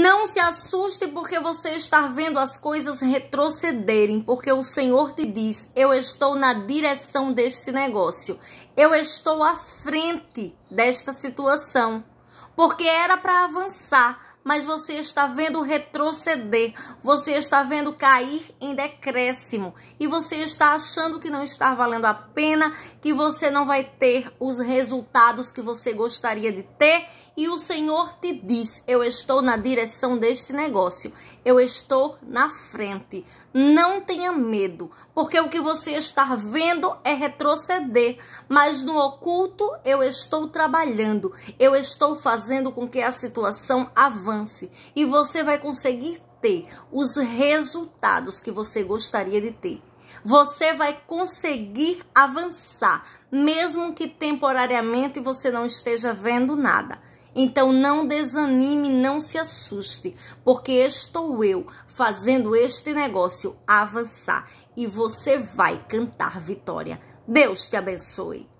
Não se assuste porque você está vendo as coisas retrocederem, porque o Senhor te diz: Eu estou na direção deste negócio, eu estou à frente desta situação, porque era para avançar, mas você está vendo retroceder, você está vendo cair em decréscimo e você está achando que não está valendo a pena, que você não vai ter os resultados que você gostaria de ter. E o Senhor te diz: Eu estou na direção deste negócio, eu estou na frente. Não tenha medo, porque o que você está vendo é retroceder, mas no oculto eu estou trabalhando, eu estou fazendo com que a situação avance e você vai conseguir ter os resultados que você gostaria de ter. Você vai conseguir avançar, mesmo que temporariamente você não esteja vendo nada. Então não desanime, não se assuste, porque estou eu fazendo este negócio avançar e você vai cantar vitória. Deus te abençoe.